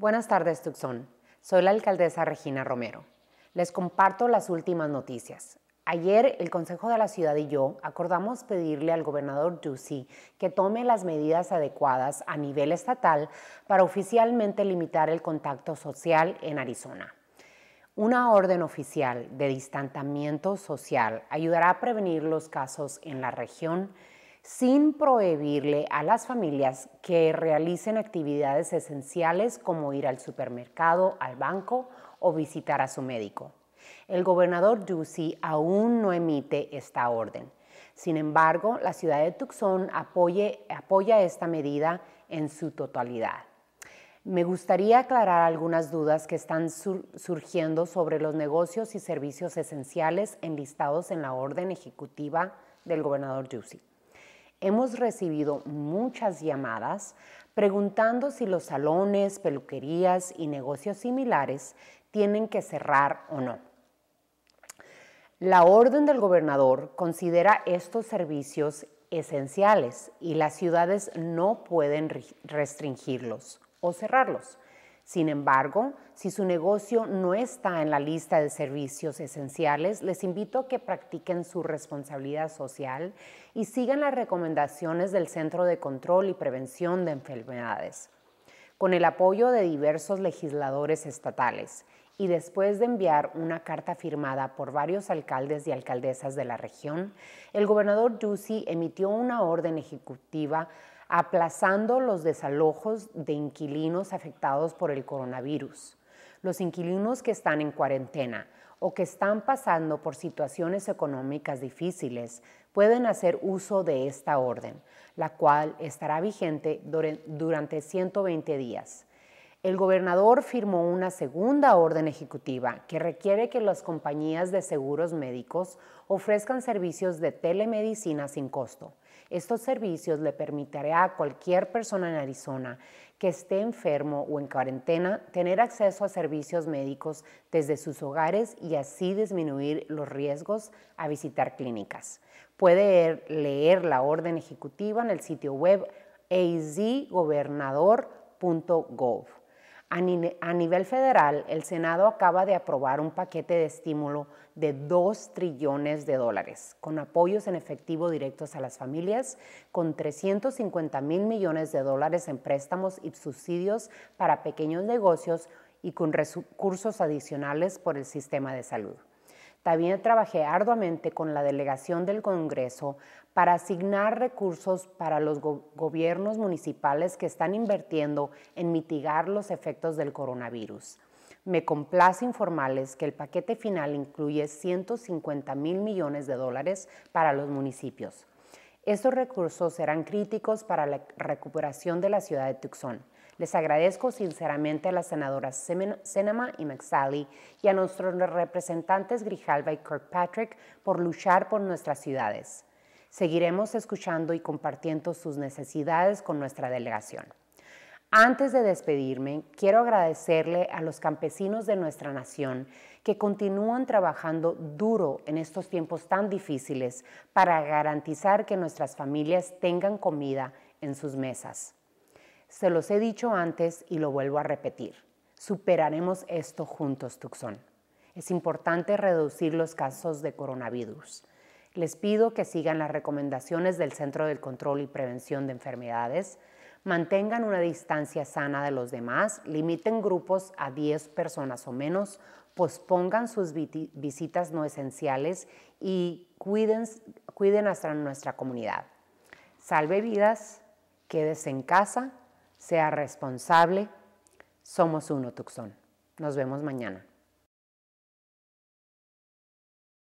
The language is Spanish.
Buenas tardes, Tucson. Soy la alcaldesa Regina Romero. Les comparto las últimas noticias. Ayer el Consejo de la Ciudad y yo acordamos pedirle al gobernador Ducey que tome las medidas adecuadas a nivel estatal para oficialmente limitar el contacto social en Arizona. Una orden oficial de distanciamiento social ayudará a prevenir los casos en la región sin prohibirle a las familias que realicen actividades esenciales como ir al supermercado, al banco o visitar a su médico. El gobernador Ducey aún no emite esta orden. Sin embargo, la ciudad de Tucson apoya esta medida en su totalidad. Me gustaría aclarar algunas dudas que están surgiendo sobre los negocios y servicios esenciales enlistados en la orden ejecutiva del gobernador Ducey. Hemos recibido muchas llamadas preguntando si los salones, peluquerías y negocios similares tienen que cerrar o no. La orden del gobernador considera estos servicios esenciales y las ciudades no pueden restringirlos o cerrarlos. Sin embargo, si su negocio no está en la lista de servicios esenciales, les invito a que practiquen su responsabilidad social y sigan las recomendaciones del Centro de Control y Prevención de Enfermedades. Con el apoyo de diversos legisladores estatales y después de enviar una carta firmada por varios alcaldes y alcaldesas de la región, el gobernador Ducey emitió una orden ejecutiva aplazando los desalojos de inquilinos afectados por el coronavirus. Los inquilinos que están en cuarentena o que están pasando por situaciones económicas difíciles pueden hacer uso de esta orden, la cual estará vigente durante 120 días. El gobernador firmó una segunda orden ejecutiva que requiere que las compañías de seguros médicos ofrezcan servicios de telemedicina sin costo. Estos servicios le permitirán a cualquier persona en Arizona que esté enfermo o en cuarentena tener acceso a servicios médicos desde sus hogares y así disminuir los riesgos a visitar clínicas. Puede er, leer la orden ejecutiva en el sitio web azgobernador.gov. A, nivel federal, el Senado acaba de aprobar un paquete de estímulo de 2 trillones de dólares, con apoyos en efectivo directos a las familias, con 350 mil millones de dólares en préstamos y subsidios para pequeños negocios y con recursos adicionales por el sistema de salud. También trabajé arduamente con la delegación del Congreso para asignar recursos para los gobiernos municipales que están invirtiendo en mitigar los efectos del coronavirus. Me complace informarles que el paquete final incluye 150 mil millones de dólares para los municipios. Estos recursos serán críticos para la recuperación de la ciudad de Tucson les agradezco sinceramente a las senadoras Sinema y McSally y a nuestros representantes Grijalva y Kirkpatrick por luchar por nuestras ciudades. Seguiremos escuchando y compartiendo sus necesidades con nuestra delegación. Antes de despedirme, quiero agradecerle a los campesinos de nuestra nación que continúan trabajando duro en estos tiempos tan difíciles para garantizar que nuestras familias tengan comida en sus mesas. Se los he dicho antes y lo vuelvo a repetir. Superaremos esto juntos, Tucson. Es importante reducir los casos de coronavirus. Les pido que sigan las recomendaciones del Centro de Control y Prevención de Enfermedades, mantengan una distancia sana de los demás, limiten grupos a 10 personas o menos, pospongan sus visitas no esenciales y cuiden, cuiden hasta nuestra comunidad. Salve vidas, quédese en casa sea responsable. Somos uno, Tucson. Nos vemos mañana.